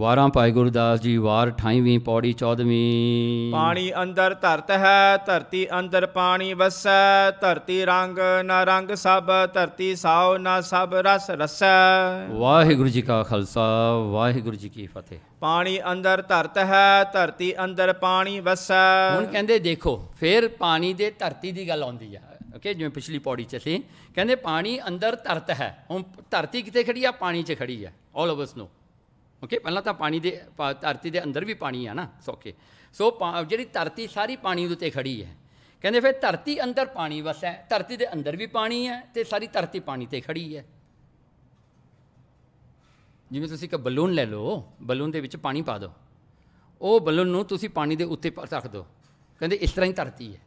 ਵਾਰਾਂ ਭਾਈ ਗੁਰਦਾਸ ਜੀ ਵਾਰ 28ਵੀਂ ਪੌੜੀ 14ਵੀਂ ਪਾਣੀ ਅੰਦਰ ਧਰਤ ਹੈ ਧਰਤੀ ਅੰਦਰ ਪਾਣੀ ਵਸੈ ਧਰਤੀ ਰੰਗ ਨਾ ਰੰਗ ਸਭ ਧਰਤੀ ਸਾਉ ਨਾ ਸਭ ਰਸ ਰਸੈ ਵਾਹਿਗੁਰੂ ਜੀ ਕਾ ਖਾਲਸਾ ਵਾਹਿਗੁਰੂ ਜੀ ਕੀ ਫਤਿਹ ਪਾਣੀ ਅੰਦਰ ਧਰਤ ਹੈ ਧਰਤੀ ਅੰਦਰ ਪਾਣੀ ਵਸੈ ਹੁਣ ਕਹਿੰਦੇ ਦੇਖੋ ਫੇਰ ਪਾਣੀ ਦੇ ਧਰਤੀ ਦੀ ਗੱਲ ਆਉਂਦੀ ਆ ਓਕੇ ਜਿਵੇਂ ਪਿਛਲੀ ਪੌੜੀ 'ਚ ਸੀ ਕਹਿੰਦੇ ਪਾਣੀ ਅੰਦਰ ਧਰਤ ਹੈ ਹੁਣ ਧਰਤੀ ਕਿੱਥੇ ਖੜੀ ਆ ਪਾਣੀ 'ਚ ਖੜੀ ਆ all of us no okay ਪਹਿਲਾਂ ਤਾਂ ਪਾਣੀ ਦੇ ਧਰਤੀ ਦੇ ਅੰਦਰ ਵੀ ਪਾਣੀ ਆ ਨਾ ਸੋਕੇ ਸੋ ਜਿਹੜੀ ਧਰਤੀ ਸਾਰੀ ਪਾਣੀ ਦੇ ਉੱਤੇ ਖੜੀ ਹੈ ਕਹਿੰਦੇ ਫਿਰ ਧਰਤੀ ਅੰਦਰ ਪਾਣੀ ਵਸੈ ਧਰਤੀ ਦੇ ਅੰਦਰ ਵੀ ਪਾਣੀ ਹੈ ਤੇ ਸਾਰੀ ਧਰਤੀ ਪਾਣੀ ਤੇ ਖੜੀ ਹੈ ਜਿਵੇਂ ਤੁਸੀਂ ਇੱਕ ਬਲੂਨ ਲੈ ਲਓ ਬਲੂਨ ਦੇ ਵਿੱਚ ਪਾਣੀ ਪਾ ਦਿਓ ਉਹ ਬਲੂਨ ਨੂੰ ਤੁਸੀਂ ਪਾਣੀ ਦੇ ਉੱਤੇ ਰੱਖ ਦਿਓ ਕਹਿੰਦੇ ਇਸ ਤਰ੍ਹਾਂ ਹੀ ਧਰਤੀ ਹੈ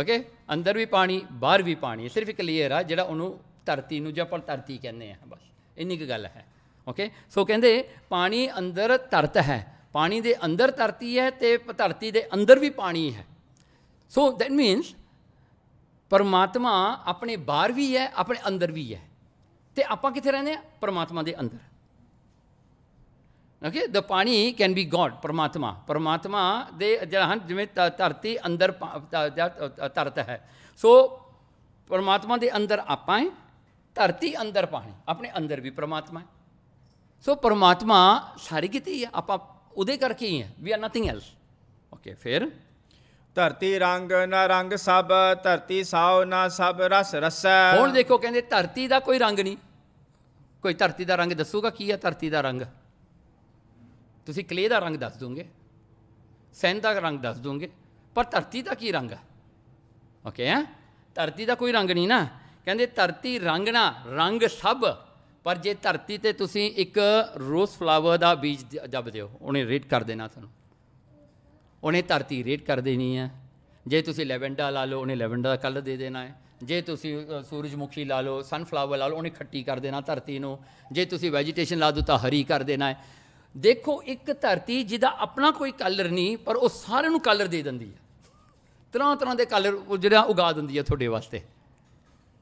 ਓਕੇ ਅੰਦਰ ਵੀ ਪਾਣੀ ਬਾਹਰ ਵੀ ਪਾਣੀ ਸਿਰਫ ਇੱਕ ਲੇਅਰ ਆ ਜਿਹੜਾ ਉਹਨੂੰ ਧਰਤੀ ਨੂੰ ਜਾਂ ਪਰ ਧਰਤੀ ਕਹਿੰਦੇ ਆ ਬਸ ਇੰਨੀ ਕੁ ਗੱਲ ਹੈ ਓਕੇ ਸੋ ਕਹਿੰਦੇ ਪਾਣੀ ਅੰਦਰ ਧਰਤ ਹੈ ਪਾਣੀ ਦੇ ਅੰਦਰ ਧਰਤੀ ਹੈ ਤੇ ਧਰਤੀ ਦੇ ਅੰਦਰ ਵੀ ਪਾਣੀ ਹੈ ਸੋ ਦੈਟ ਮੀਨਸ ਪਰਮਾਤਮਾ ਆਪਣੇ ਬਾਹਰ ਵੀ ਹੈ ਆਪਣੇ ਅੰਦਰ ਵੀ ਹੈ ਤੇ ਆਪਾਂ ਕਿੱਥੇ ਰਹਿੰਦੇ ਆ ਪਰਮਾਤਮਾ ਦੇ ਅੰਦਰ ਓਕੇ ਦ ਪਾਣੀ ਕੈਨ ਬੀ ਗੋਡ ਪਰਮਾਤਮਾ ਪਰਮਾਤਮਾ ਦੇ ਜਿਹੜਾ ਜਿਵੇਂ ਧਰਤੀ ਅੰਦਰ ਧਰਤ ਹੈ ਸੋ ਪਰਮਾਤਮਾ ਦੇ ਅੰਦਰ ਆਪਾਂ ਹੈ ਧਰਤੀ ਅੰਦਰ ਪਾਣੀ ਆਪਣੇ ਅੰਦਰ ਵੀ ਪਰਮਾਤਮਾ ਹੈ ਸੋ ਪਰਮਾਤਮਾ ਸਾਰੀ ਕੀਤੀ ਹੈ ਆਪਾਂ ਉਹਦੇ ਕਰਕੇ ਹੀ ਆ ਵੀ ਆ ਨਥਿੰਗ ਐਲਸ ਓਕੇ ਫਿਰ ਧਰਤੀ ਰੰਗ ਨਾ ਰੰਗ ਸਭ ਧਰਤੀ ਸਾਉ ਨਾ ਸਭ ਰਸ ਰਸੈ ਹੁਣ ਦੇਖੋ ਕਹਿੰਦੇ ਧਰਤੀ ਦਾ ਕੋਈ ਰੰਗ ਨਹੀਂ ਕੋਈ ਧਰਤੀ ਦਾ ਰੰਗ ਦੱਸੂਗਾ ਕੀ ਆ ਧਰਤੀ ਦਾ ਰੰਗ ਤੁਸੀਂ ਕਲੇ ਦਾ ਰੰਗ ਦੱਸ ਦੋਗੇ ਸੈਨ ਦਾ ਰੰਗ ਦੱਸ ਦੋਗੇ ਪਰ ਧਰਤੀ ਦਾ ਕੀ ਰੰਗ ਆ ਓਕੇ ਆ ਧਰਤੀ ਦਾ ਕੋਈ ਰੰਗ ਨਹੀਂ ਨਾ ਕਹਿੰਦੇ ਧਰਤੀ ਰੰਗਣਾ ਰੰਗ ਸਭ ਪਰ ਜੇ ਧਰਤੀ ਤੇ ਤੁਸੀਂ ਇੱਕ ਰੋਜ਼ ਫਲਾਵਰ ਦਾ ਬੀਜ ਜੱਬ ਦਿਓ ਉਹਨੇ ਰੇਟ ਕਰ ਦੇਣਾ ਤੁਹਾਨੂੰ ਉਹਨੇ ਧਰਤੀ ਰੇਟ ਕਰ ਦੇਣੀ ਹੈ ਜੇ ਤੁਸੀਂ ਲੈਵੈਂਡਰ ਲਾ ਲਓ ਉਹਨੇ ਲੈਵੈਂਡਰ ਦਾ ਕਲਰ ਦੇ ਦੇਣਾ ਹੈ ਜੇ ਤੁਸੀਂ ਸੂਰਜਮੁਖੀ ਲਾ ਲਓ ਸਨਫਲਾਵਰ ਲਾ ਲਓ ਉਹਨੇ ਖੱਟੀ ਕਰ ਦੇਣਾ ਧਰਤੀ ਨੂੰ ਜੇ ਤੁਸੀਂ ਵੈਜੀਟੇਸ਼ਨ ਲਾ ਦੋ ਤਾਂ ਹਰੀ ਕਰ ਦੇਣਾ ਹੈ ਦੇਖੋ ਇੱਕ ਧਰਤੀ ਜਿਹਦਾ ਆਪਣਾ ਕੋਈ ਕਲਰ ਨਹੀਂ ਪਰ ਉਹ ਸਾਰਿਆਂ ਨੂੰ ਕਲਰ ਦੇ ਦਿੰਦੀ ਹੈ ਤਰ੍ਹਾਂ ਤਰ੍ਹਾਂ ਦੇ ਕਲਰ ਜਿਹੜਾ ਉਗਾ ਦਿੰਦੀ ਹੈ ਤੁਹਾਡੇ ਵਾਸਤੇ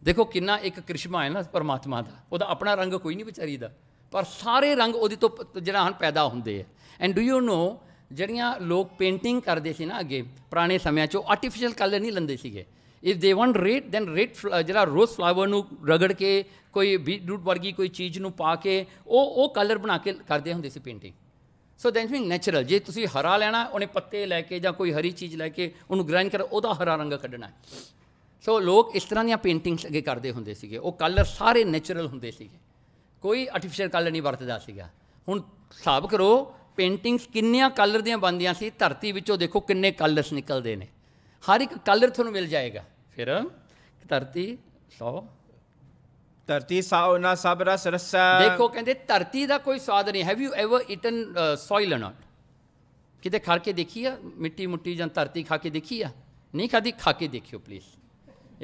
ਦੇਖੋ ਕਿੰਨਾ ਇੱਕ ਕ੍ਰਿਸ਼ਮਾ ਹੈ ਨਾ ਪਰਮਾਤਮਾ ਦਾ ਉਹਦਾ ਆਪਣਾ ਰੰਗ ਕੋਈ ਨਹੀਂ ਵਿਚਾਰੀ ਦਾ ਪਰ ਸਾਰੇ ਰੰਗ ਉਹਦੇ ਤੋਂ ਜਿਹੜਾ ਹਨ ਪੈਦਾ ਹੁੰਦੇ ਐ ਐਂਡ ਡੂ ਯੂ ਨੋ ਜਿਹੜੀਆਂ ਲੋਕ ਪੇਂਟਿੰਗ ਕਰਦੇ ਸੀ ਨਾ ਅੱਗੇ ਪੁਰਾਣੇ ਸਮਿਆਂ 'ਚ ਉਹ ਆਰਟੀਫੀਸ਼ੀਅਲ ਕਲਰ ਨਹੀਂ ਲੰਦੇ ਸੀਗੇ if they want red then red ਜਿਹੜਾ ਰੋਜ਼ ਫਲਾਵਰ ਨੂੰ ਰਗੜ ਕੇ ਕੋਈ ਬੀਟਰੂਟ ਵਰਗੀ ਕੋਈ ਚੀਜ਼ ਨੂੰ ਪਾ ਕੇ ਉਹ ਉਹ ਕਲਰ ਬਣਾ ਕੇ ਕਰਦੇ ਹੁੰਦੇ ਸੀ painting so that mean natural ਜੇ ਤੁਸੀਂ ਹਰਾ ਲੈਣਾ ਉਹਨੇ ਪੱਤੇ ਲੈ ਕੇ ਜਾਂ ਕੋਈ ਹਰੀ ਚੀਜ਼ ਲੈ ਕੇ ਉਹਨੂੰ ਗ੍ਰਾਈਂਡ ਕਰ ਉਹਦਾ ਹਰਾ ਰੰਗ ਕੱਢਣਾ ਹੈ ਸੋ ਲੋਕ ਇਸ ਤਰ੍ਹਾਂ ਦੀਆਂ ਪੇਂਟਿੰਗਸ ਅੱਗੇ ਕਰਦੇ ਹੁੰਦੇ ਸੀਗੇ ਉਹ ਕਲਰ ਸਾਰੇ ਨੇਚਰਲ ਹੁੰਦੇ ਸੀਗੇ ਕੋਈ ਆਰਟੀਫੀਸ਼ੀਅਲ ਕਲਰ ਨਹੀਂ ਵਰਤਦਾ ਸੀਗਾ ਹੁਣ ਹਿਸਾਬ ਕਰੋ ਪੇਂਟਿੰਗਸ ਕਿੰਨੀਆਂ ਕਲਰ ਦੀਆਂ ਬੰਦੀਆਂ ਸੀ ਧਰਤੀ ਵਿੱਚੋਂ ਦੇਖੋ ਕਿੰਨੇ ਕਲਰਸ ਨਿਕਲਦੇ ਨੇ ਹਰ ਇੱਕ ਕਲਰ ਤੁਹਾਨੂੰ ਮਿਲ ਜਾਏਗਾ ਫਿਰ ਧਰਤੀ 100 ਧਰਤੀ ਸਾਉਨਾ ਸਭ ਰਸ ਰਸਾ ਦੇਖੋ ਕਹਿੰਦੇ ਧਰਤੀ ਦਾ ਕੋਈ ਸਵਾਦ ਨਹੀਂ have you ever eaten soil or not ਕਿਤੇ ਖਾ ਕੇ ਦੇਖੀ ਆ ਮਿੱਟੀ ਮੁੱਟੀ ਜਾਂ ਧਰਤੀ ਖਾ ਕੇ ਦੇਖੀ ਆ ਨਹੀਂ ਖਾਦੀ ਖਾ ਕੇ ਦੇਖਿਓ ਪਲੀਜ਼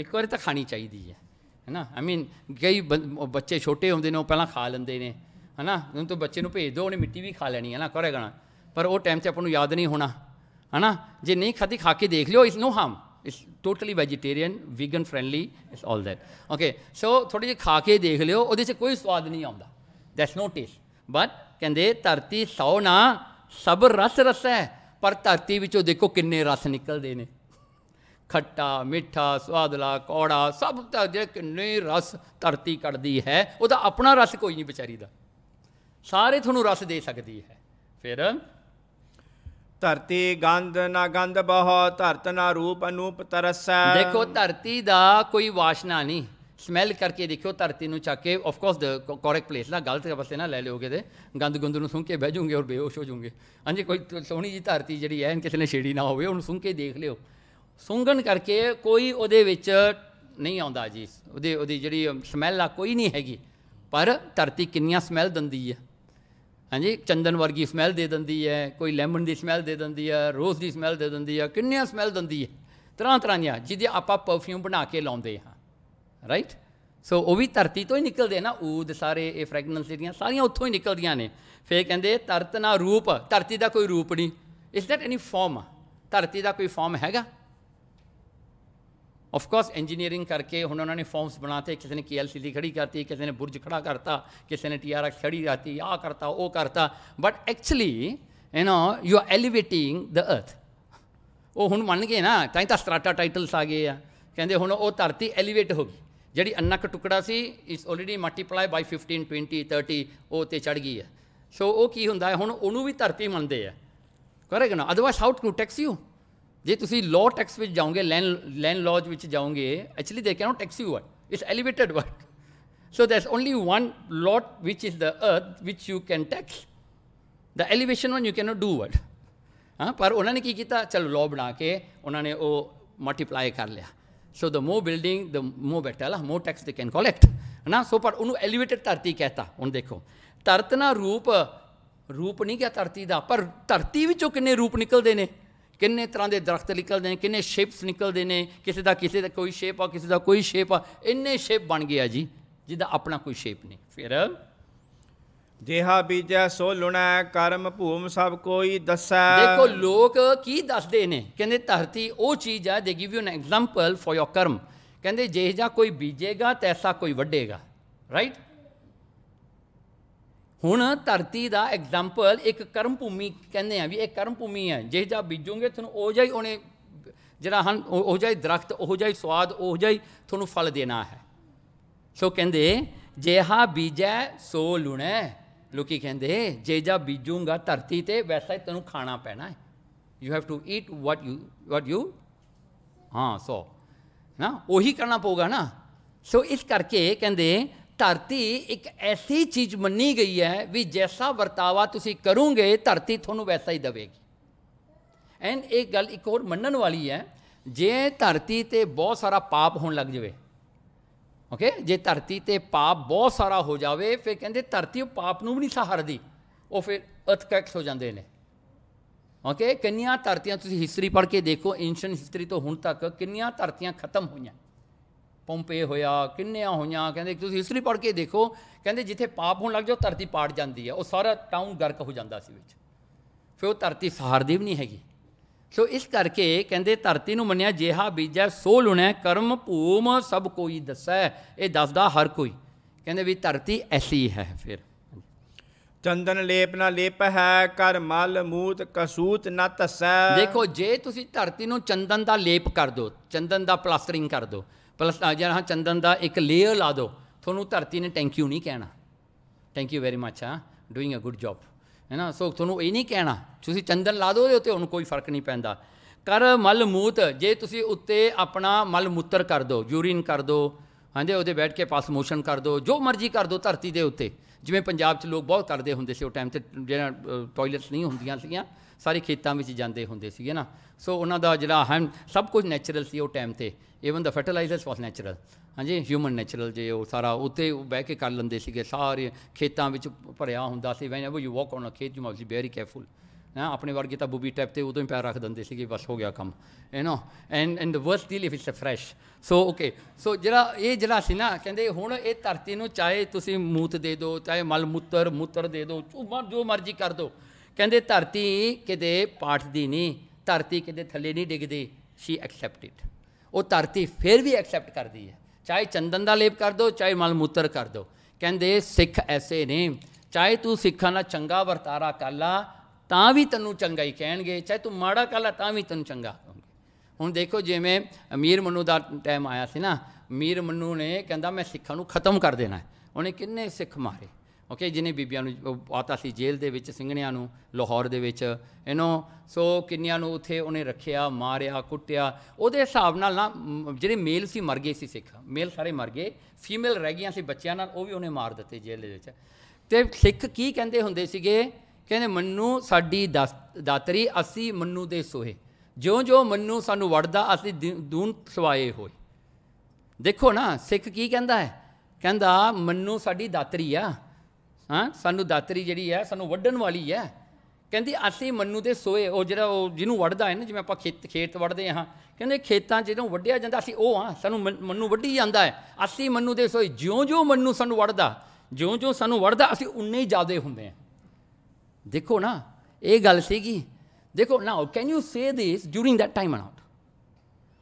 ਇੱਕ ਵਾਰ ਤਾਂ ਖਾਣੀ ਚਾਹੀਦੀ ਹੈ ਹੈਨਾ ਆਈ ਮੀਨ ਕਈ ਬੱਚੇ ਛੋਟੇ ਹੁੰਦੇ ਨੇ ਉਹ ਪਹਿਲਾਂ ਖਾ ਲੈਂਦੇ ਨੇ ਹੈਨਾ ਉਹਨੂੰ ਤਾਂ ਬੱਚੇ ਨੂੰ ਭੇਜ ਦਿਓ ਉਹਨੇ ਮਿੱਟੀ ਵੀ ਖਾ ਲੈਣੀ ਹੈ ਨਾ ਕਰੇਗਾ ਪਰ ਉਹ ਟਾਈਮ ਤੇ ਆਪਾਂ ਨੂੰ ਯਾਦ ਨਹੀਂ ਹੋਣਾ ਹੈਨਾ ਜੇ ਨਹੀਂ ਖਾਦੀ ਖਾ ਕੇ ਦੇਖ ਲਿਓ ਇਸ ਨੂੰ ਹਾਮ ਇਸ ਟੋਟਲੀ ਵੈਜੀਟੇਰੀਅਨ ਵੀਗਨ ਫ੍ਰੈਂਡਲੀ ਇਸ ਆਲ ਦੈਟ ਓਕੇ ਸੋ ਥੋੜੀ ਜਿਹੀ ਖਾ ਕੇ ਦੇਖ ਲਿਓ ਉਹਦੇ 'ਚ ਕੋਈ ਸਵਾਦ ਨਹੀਂ ਆਉਂਦਾ ਦੈਟਸ ਨੋ ਟੇਸਟ ਬਟ ਕਹਿੰਦੇ ਧਰਤੀ ਸੌ ਨਾ ਸਬਰ ਰਸ ਰਸ ਹੈ ਪਰ ਧਰਤੀ ਵਿੱਚੋਂ ਦੇਖੋ ਕਿੰਨੇ ਰਸ ਨਿਕਲਦੇ ਨੇ ਖੱਟਾ ਮਿੱਠਾ ਸਵਾਦਲਾ ਕੌੜਾ ਸਭ ਦਾ ਜੇ ਕਿੰਨੇ ਰਸ ਧਰਤੀ ਕੱਢਦੀ ਹੈ ਉਹਦਾ ਆਪਣਾ ਰਸ ਕੋਈ ਨਹੀਂ ਵਿਚਾਰੀ ਦਾ ਸਾਰੇ ਤੁਹਾਨੂੰ ਰਸ ਦੇ ਸਕਦੀ ਹੈ ਫਿਰ ਧਰਤੀ ਗੰਧ ਨਾ ਗੰਧ ਬਹੁ ਧਰਤ ਨਾ ਰੂਪ ਅਨੂਪ ਤਰਸੈ ਦੇਖੋ ਧਰਤੀ ਦਾ ਕੋਈ ਵਾਸ਼ਨਾ ਨਹੀਂ ਸਮੈਲ ਕਰਕੇ ਦੇਖਿਓ ਧਰਤੀ ਨੂੰ ਚੱਕ ਕੇ of course the correct place ਨਾ ਗਲਤ ਪਾਸੇ ਨਾ ਲੈ ਲਿਓਗੇ ਤੇ ਗੰਦ ਗੁੰਦ ਨੂੰ ਸੁੰਘ ਕੇ ਬਹਿ ਜੂਗੇ ਔਰ ਬੇਹੋਸ਼ ਹੋ ਜੂਗੇ ਹਾਂਜੀ ਕੋਈ ਸੋਹਣੀ ਜੀ ਧਰਤੀ ਜਿਹੜੀ ਹੈ ਕਿਸੇ ਨੇ ਛੇੜੀ ਨਾ ਹੋਵੇ ਉਹਨੂੰ ਸੁੰਘ ਕੇ ਦੇਖ ਲਿਓ ਸੁੰਗਣ ਕਰਕੇ ਕੋਈ ਉਹਦੇ ਵਿੱਚ ਨਹੀਂ ਆਉਂਦਾ ਜੀ ਉਹਦੇ ਉਹਦੀ ਜਿਹੜੀ ਸਮੈਲ ਆ ਕੋਈ ਨਹੀਂ ਹੈਗੀ ਪਰ ਧਰਤੀ ਕਿੰਨੀਆਂ ਸਮੈਲ ਦਿੰਦੀ ਹੈ ਹਾਂਜੀ ਚੰਦਨ ਵਰਗੀ ਸਮੈਲ ਦੇ ਦਿੰਦੀ ਹੈ ਕੋਈ ਲੈਮਨ ਦੀ ਸਮੈਲ ਦੇ ਦਿੰਦੀ ਹੈ ਰੋਜ਼ ਦੀ ਸਮੈਲ ਦੇ ਦਿੰਦੀ ਹੈ ਕਿੰਨੀਆਂ ਸਮੈਲ ਦਿੰਦੀ ਹੈ ਤਰ੍ਹਾਂ ਤਰ੍ਹਾਂ ਦੀਆਂ ਜਿਹਦੇ ਆਪਾਂ ਪਰਫਿਊਮ ਬਣਾ ਕੇ ਲਾਉਂਦੇ ਹਾਂ ਰਾਈਟ ਸੋ ਉਹ ਵੀ ਧਰਤੀ ਤੋਂ ਹੀ ਨਿਕਲਦੇ ਨਾ ਉਹ ਸਾਰੇ ਇਹ ਫ੍ਰੈਗਨੈਂਸ ਜਿਹੜੀਆਂ ਸਾਰੀਆਂ ਉੱਥੋਂ ਹੀ ਨਿਕਲਦੀਆਂ ਨੇ ਫੇਰ ਕਹਿੰਦੇ ਤਰਤ ਨਾ ਰੂਪ ਧਰਤੀ ਦਾ ਕੋਈ ਰੂਪ ਨਹੀਂ ਇਸ ਦਾ ਐਨੀ ਫਾਰਮ ਧਰਤੀ ਦਾ ਕੋਈ ਫਾਰਮ ਹੈਗਾ ਆਫ ਕੋਰਸ ਇੰਜੀਨੀਅਰਿੰਗ ਕਰਕੇ ਹੁਣ ਉਹਨਾਂ ਨੇ ਫਾਰਮਸ ਬਣਾਤੇ ਕਿਸੇ ਨੇ ਦੀ ਖੜੀ ਕਰਤੀ ਕਿਸੇ ਨੇ ਬੁਰਜ ਖੜਾ ਕਰਤਾ ਕਿਸੇ ਨੇ ਟੀਆਰਐਕ ਖੜੀ ਕਰਤੀ ਆ ਕਰਤਾ ਉਹ ਕਰਤਾ but actually you know you are elevating the earth ਉਹ ਹੁਣ ਮੰਨ ਗਏ ਨਾ ਤਾਂ ਤਾਂ ਸਟਰਾਟਾ ਟਾਈਟਲਸ ਆ ਗਏ ਆ ਕਹਿੰਦੇ ਹੁਣ ਉਹ ਧਰਤੀ ਐਲੀਵੇਟ ਹੋ ਗਈ ਜਿਹੜੀ ਅੰਨਕ ਟੁਕੜਾ ਸੀ ਇਸ ਆਲਰੇਡੀ ਮਲਟੀਪਲਾਈ ਬਾਈ 15 20 30 ਉਹ ਤੇ ਚੜ ਗਈ ਹੈ ਸੋ ਉਹ ਕੀ ਹੁੰਦਾ ਹੈ ਹੁਣ ਉਹਨੂੰ ਵੀ ਧਰਤੀ ਮੰਨਦੇ ਆ ਕਰੇਗਾ ਨਾ otherwise how to tax you ਜੇ ਤੁਸੀਂ ਲੋ ਟੈਕਸ ਵਿੱਚ ਜਾਓਗੇ ਲੈਂਡ ਲੈਂਡ ਲੌਜ ਵਿੱਚ ਜਾਓਗੇ actually they cannot tax you what it's elevated what so there's only one lot which is the earth which you can tax the elevation one you cannot do what ਹਾਂ ਪਰ ਉਹਨਾਂ ਨੇ ਕੀ ਕੀਤਾ ਚਲੋ ਲੋ ਬਣਾ ਕੇ ਉਹਨਾਂ ਨੇ ਉਹ ਮਲਟੀਪਲਾਈ ਕਰ ਲਿਆ ਸੋ ਦ ਮੋ ਬਿਲਡਿੰਗ ਦ ਮੋ ਬੈਟਰ ਲਾ ਮੋ ਟੈਕਸ ਦੇ ਕੈਨ ਕਲੈਕਟ ਨਾ ਸੋ ਪਰ ਉਹਨੂੰ ਐਲੀਵੇਟਡ ਧਰਤੀ ਕਹਤਾ ਹੁਣ ਦੇਖੋ ਧਰਤ ਨਾ ਰੂਪ ਰੂਪ ਨਹੀਂ ਕਿਹਾ ਧਰਤੀ ਦਾ ਪਰ ਧਰਤੀ ਵਿੱਚੋਂ ਕਿੰਨੇ ਰੂਪ ਨਿਕਲਦੇ ਨੇ ਕਿੰਨੇ ਤਰ੍ਹਾਂ ਦੇ ਦਰਖਤ ਨਿਕਲਦੇ ਨੇ ਕਿੰਨੇ ਸ਼ੇਪਸ ਨਿਕਲਦੇ ਨੇ ਕਿਸੇ ਦਾ ਕਿਸੇ ਦਾ ਕੋਈ ਸ਼ੇਪ ਆ ਕਿਸੇ ਦਾ ਕੋਈ ਸ਼ੇਪ ਆ ਇੰਨੇ ਸ਼ੇਪ ਬਣ ਗਿਆ ਜੀ ਜਿਹਦਾ ਆਪਣਾ ਕੋਈ ਸ਼ੇਪ ਨਹੀਂ ਫਿਰ ਜਿਹਾ ਬੀਜੈ ਸੋ ਲੁਣਾ ਕਰਮ ਭੂਮ ਸਭ ਕੋਈ ਦੱਸੈ ਦੇਖੋ ਲੋਕ ਕੀ ਦੱਸਦੇ ਨੇ ਕਹਿੰਦੇ ਧਰਤੀ ਉਹ ਚੀਜ਼ ਆ they give you an example for your ਕਰਮ ਕਹਿੰਦੇ ਜਾਂ ਕੋਈ ਬੀਜੇਗਾ ਤੈਸਾ ਕੋਈ ਵੱਢੇਗਾ ਰਾਈਟ ਹੁਣ ਧਰਤੀ ਦਾ ਐਗਜ਼ਾਮਪਲ ਇੱਕ ਕਰਮ ਭੂਮੀ ਕਹਿੰਦੇ ਆ ਵੀ ਇਹ ਕਰਮ ਭੂਮੀ ਹੈ ਜੇ ਜਾ ਬੀਜੋਗੇ ਤੁਹਾਨੂੰ ਉਹ ਜਾਈ ਉਹਨੇ ਜਿਹੜਾ ਹਨ ਉਹ ਜਾਈ ਦਰਖਤ ਉਹ ਜਾਈ ਸਵਾਦ ਉਹ ਜਾਈ ਤੁਹਾਨੂੰ ਫਲ ਦੇਣਾ ਹੈ ਸੋ ਕਹਿੰਦੇ ਜੇਹਾ ਬੀਜੈ ਸੋ ਲੁਣੈ ਲੋਕੀ ਕਹਿੰਦੇ ਜੇ ਜਾ ਬੀਜੂਗਾ ਧਰਤੀ ਤੇ ਵੈਸਾ ਹੀ ਤੈਨੂੰ ਖਾਣਾ ਪੈਣਾ ਹੈ you have to eat what you what you ਹਾਂ ਸੋ ਨਾ ਉਹੀ ਕਰਨਾ ਪਊਗਾ ਨਾ ਸੋ ਇਸ ਕਰਕੇ ਕਹਿੰਦੇ ਧਰਤੀ ਇੱਕ ਐਸੀ ਚੀਜ਼ ਮੰਨੀ ਗਈ ਹੈ ਵੀ ਜੈਸਾ ਵਰਤਾਵਾ ਤੁਸੀਂ ਕਰੋਗੇ ਧਰਤੀ ਤੁਹਾਨੂੰ ਵੈਸਾ ਹੀ ਦੇਵੇਗੀ ਐਨ ਇਹ ਗੱਲ ਇੱਕ ਹੋਰ ਮੰਨਣ ਵਾਲੀ ਹੈ ਜੇ ਧਰਤੀ ਤੇ ਬਹੁਤ ਸਾਰਾ ਪਾਪ ਹੋਣ ਲੱਗ ਜਾਵੇ ਓਕੇ ਜੇ ਧਰਤੀ ਤੇ ਪਾਪ ਬਹੁਤ ਸਾਰਾ ਹੋ ਜਾਵੇ ਫਿਰ ਕਹਿੰਦੇ ਧਰਤੀ ਉਹ ਪਾਪ ਨੂੰ ਵੀ ਨਹੀਂ ਸਹਾਰਦੀ ਉਹ ਫਿਰ ਅਰਥਕੈਕਸ ਹੋ ਜਾਂਦੇ ਨੇ ਓਕੇ ਕਿੰਨੀਆਂ ਧਰਤੀਆਂ ਤੁਸੀਂ ਹਿਸਟਰੀ ਪੜ੍ਹ ਕੇ ਦੇਖੋ ਐਂਸ਼ੀਅਨ ਹਿਸਟਰੀ ਤੋਂ ਹੁਣ ਤੱਕ ਕਿੰਨੀਆਂ ਧਰਤੀਆਂ ਖਤਮ ਹੋਈਆਂ ਪੰਪੇ ਹੋਇਆ ਕਿੰਨਿਆਂ ਹੋਈਆਂ ਕਹਿੰਦੇ ਤੁਸੀਂ ਹਿਸਟਰੀ ਪੜ੍ਹ ਕੇ ਦੇਖੋ ਕਹਿੰਦੇ ਜਿੱਥੇ ਪਾਪ ਹੋਣ ਲੱਗ ਜਾਓ ਧਰਤੀ ਪਾੜ ਜਾਂਦੀ ਹੈ ਉਹ ਸਾਰਾ ਟਾਊਨ ਗਰਕ ਹੋ ਜਾਂਦਾ ਸੀ ਵਿੱਚ ਫਿਰ ਉਹ ਧਰਤੀ ਸਹਾਰਦੀ ਵੀ ਨਹੀਂ ਹੈਗੀ ਸੋ ਇਸ ਕਰਕੇ ਕਹਿੰਦੇ ਧਰਤੀ ਨੂੰ ਮੰਨਿਆ ਜਿਹਾ ਬੀਜੈ ਸੋ ਲੁਣੈ ਕਰਮ ਭੂਮ ਸਭ ਕੋਈ ਦੱਸੈ ਇਹ ਦੱਸਦਾ ਹਰ ਕੋਈ ਕਹਿੰਦੇ ਵੀ ਧਰਤੀ ਐਸੀ ਹੈ ਫਿਰ ਚੰਦਨ ਲੇਪ ਨਾ ਲੇਪ ਹੈ ਕਰ ਮਲ ਮੂਤ ਕਸੂਤ ਨਾ ਤਸੈ ਦੇਖੋ ਜੇ ਤੁਸੀਂ ਧਰਤੀ ਨੂੰ ਚੰਦਨ ਦਾ ਲੇਪ ਕਰ ਦਿਓ ਚੰਦਨ ਦਾ ਪਲਾਸਟਰਿੰਗ ਕਰ ਦਿਓ ਪਲਸ ਜਿਹੜਾ ਚੰਦਨ ਦਾ ਇੱਕ ਲੇਅਰ ਲਾ ਦਿਓ ਤੁਹਾਨੂੰ ਧਰਤੀ ਨੇ ਥੈਂਕ ਯੂ ਨਹੀਂ ਕਹਿਣਾ ਥੈਂਕ ਯੂ ਵੈਰੀ ਮੱਚ ਹਾਂ ਡੂਇੰਗ ਅ ਗੁੱਡ ਜੌਬ ਹੈ ਨਾ ਸੋ ਤੁਹਾਨੂੰ ਇਹ ਨਹੀਂ ਕਹਿਣਾ ਤੁਸੀਂ ਚੰਦਨ ਲਾ ਦਿਓ ਤੇ ਉਹਨੂੰ ਕੋਈ ਫਰਕ ਨਹੀਂ ਪੈਂਦਾ ਕਰ ਮਲ ਮੂਤ ਜੇ ਤੁਸੀਂ ਉੱਤੇ ਆਪਣਾ ਮਲ ਮੂਤਰ ਕਰ ਦਿਓ ਯੂਰਿਨ ਕਰ ਦਿਓ ਹਾਂਜੀ ਉਹਦੇ ਬੈਠ ਕੇ ਪਾਸ ਮੋਸ਼ਨ ਕਰ ਦਿਓ ਜੋ ਮਰਜ਼ੀ ਕਰ ਦਿਓ ਧਰਤੀ ਦੇ ਉੱਤੇ ਜਿਵੇਂ ਪੰਜਾਬ 'ਚ ਲੋਕ ਬਹੁਤ ਕਰਦੇ ਹੁੰਦੇ ਸੀ ਉਹ ਟਾਈਮ ਤੇ ਜਿਹੜਾ ਟਾਇਲਟਸ ਨਹੀਂ ਹੁੰਦੀਆਂ ਸੀਗੀਆਂ ਸਾਰੇ ਖੇਤਾਂ ਵਿੱਚ ਜਾਂਦੇ ਹੁੰਦੇ ਸੀਗੇ ਨਾ ਸੋ ਉਹਨਾਂ ਦਾ ਜਿਹੜਾ ਹੈ ਸਭ ਕੁਝ ਨੇਚਰਲ ਸੀ ਉਹ ਟਾਈਮ ਤੇ even the fertilizers was natural ਹਾਂਜੀ ਹਿਊਮਨ ਨੈਚੁਰਲ ਜੇ ਉਹ ਸਾਰਾ ਉੱਤੇ ਉਹ ਬਹਿ ਕੇ ਕਰ ਲੈਂਦੇ ਸੀਗੇ ਸਾਰੇ ਖੇਤਾਂ ਵਿੱਚ ਭਰਿਆ ਹੁੰਦਾ ਸੀ when you walk on a ਖੇਤ you must be very careful ਨਾ ਆਪਣੇ ਵਰਗੇ ਤਾਂ ਬੂਬੀ ਟੈਪ ਤੇ ਉਦੋਂ ਹੀ ਪੈਰ ਰੱਖ ਦਿੰਦੇ ਸੀਗੇ ਬਸ ਹੋ ਗਿਆ ਕੰਮ you know and and the worst deal if it's fresh so okay so ਜਿਹੜਾ ਇਹ ਜਿਹੜਾ ਸੀ ਨਾ ਕਹਿੰਦੇ ਹੁਣ ਇਹ ਧਰਤੀ ਨੂੰ ਚਾਹੇ ਤੁਸੀਂ ਮੂਤ ਦੇ ਦਿਓ ਚਾਹੇ ਮਲ ਮੂਤਰ ਮੂਤਰ ਦੇ ਦਿਓ ਜੋ ਮਰਜ਼ੀ ਕਰ ਦਿਓ ਕਹਿੰਦੇ ਧਰਤੀ ਕਿਤੇ ਪਾਠ ਦੀ ਨਹੀਂ ਧਰਤੀ ਕਿਤੇ ਥੱਲੇ ਨਹੀਂ ਡਿੱਗਦੀ ਸ਼ੀ ਐਕਸੈਪਟਡ ਉਹ ਧਰਤੀ ਫਿਰ ਵੀ ਐਕਸੈਪਟ ਕਰਦੀ ਹੈ ਚਾਹੇ ਚੰਦਨ ਦਾ ਲੇਪ ਕਰ ਦੋ ਚਾਹੇ ਮਲ ਮੂਤਰ ਕਰ ਦੋ ਕਹਿੰਦੇ ਸਿੱਖ ਐਸੇ ਨੇ ਚਾਹੇ ਤੂੰ ਸਿੱਖਾਂ ਨਾਲ ਚੰਗਾ ਵਰਤਾਰਾ ਕਰ ਲਾ ਤਾਂ ਵੀ ਤੈਨੂੰ ਚੰਗਾ ਹੀ ਕਹਿਣਗੇ ਚਾਹੇ ਤੂੰ ਮਾੜਾ ਕਰ ਲਾ ਤਾਂ ਵੀ ਤੈਨੂੰ ਚੰਗਾ ਕਹਣਗੇ ਹੁਣ ਦੇਖੋ ਜਿਵੇਂ ਅਮੀਰ ਮੰਨੂ ਦਾ ਟਾਈਮ ਆਇਆ ਸੀ ਨਾ ਅਮੀਰ ਮੰਨੂ ਨੇ ਕਹਿੰਦਾ ਮੈਂ ਸਿੱਖਾਂ ਨੂੰ ਖਤਮ ਕਰ ਦੇਣਾ ਉਹਨੇ ਕਿੰਨੇ ਸਿੱਖ ਮਾਰੇ ਓਕੇ ਜਿਨੇ ਬੀਬੀਆਂ ਨੂੰ ਆਤਾ ਸੀ ਜੇਲ੍ਹ ਦੇ ਵਿੱਚ ਸਿੰਘਣਿਆਂ ਨੂੰ ਲਾਹੌਰ ਦੇ ਵਿੱਚ ਯੂ نو ਸੋ ਕਿੰਨਿਆਂ ਨੂੰ ਉੱਥੇ ਉਹਨੇ ਰੱਖਿਆ ਮਾਰਿਆ ਕੁੱਟਿਆ ਉਹਦੇ ਹਿਸਾਬ ਨਾਲ ਨਾ ਜਿਹੜੇ ਮੇਲ ਸੀ ਮਰ ਗਏ ਸੀ ਸਿੱਖ ਮੇਲ ਸਾਰੇ ਮਰ ਗਏ ਫੀਮੇਲ ਰਹਿ ਗਈਆਂ ਸੀ ਬੱਚਿਆਂ ਨਾਲ ਉਹ ਵੀ ਉਹਨੇ ਮਾਰ ਦਿੱਤੇ ਜੇਲ੍ਹ ਦੇ ਵਿੱਚ ਤੇ ਸਿੱਖ ਕੀ ਕਹਿੰਦੇ ਹੁੰਦੇ ਸੀਗੇ ਕਹਿੰਦੇ ਮੰਨੂ ਸਾਡੀ ਦਾਤਰੀ ਅਸੀਂ ਮੰਨੂ ਦੇ ਸੋਹੇ ਜਿਉਂ-ਜਿਉਂ ਮੰਨੂ ਸਾਨੂੰ ਵੜਦਾ ਅਸੀਂ ਦੂਨ ਸਵਾਏ ਹੋਏ ਦੇਖੋ ਨਾ ਸਿੱਖ ਕੀ ਕਹਿੰਦਾ ਹੈ ਕਹਿੰਦਾ ਮੰਨੂ ਸਾਡੀ ਦਾਤਰੀ ਆ ਹਾਂ ਸਾਨੂੰ ਦਾਤਰੀ ਜਿਹੜੀ ਹੈ ਸਾਨੂੰ ਵੱਢਣ ਵਾਲੀ ਹੈ ਕਹਿੰਦੀ ਅਸੀਂ ਮੰਨੂ ਦੇ ਸੋਏ ਉਹ ਜਿਹੜਾ ਉਹ ਜਿਹਨੂੰ ਵੱਢਦਾ ਹੈ ਨਾ ਜਿਵੇਂ ਆਪਾਂ ਖੇਤ ਖੇਤ ਵੱਢਦੇ ਹਾਂ ਕਹਿੰਦੇ ਖੇਤਾਂ ਜਦੋਂ ਵੱਢਿਆ ਜਾਂਦਾ ਅਸੀਂ ਉਹ ਹਾਂ ਸਾਨੂੰ ਮੰਨੂ ਵੱਢੀ ਜਾਂਦਾ ਹੈ ਅਸੀਂ ਮੰਨੂ ਦੇ ਸੋਏ ਜਿਉਂ-ਜਿਉਂ ਮੰਨੂ ਸਾਨੂੰ ਵੱਢਦਾ ਜਿਉਂ-ਜਿਉਂ ਸਾਨੂੰ ਵੱਢਦਾ ਅਸੀਂ ਉਨੇ ਹੀ ਜ਼ਿਆਦੇ ਹੁੰਦੇ ਹਾਂ ਦੇਖੋ ਨਾ ਇਹ ਗੱਲ ਸੀਗੀ ਦੇਖੋ now can you say this during that time out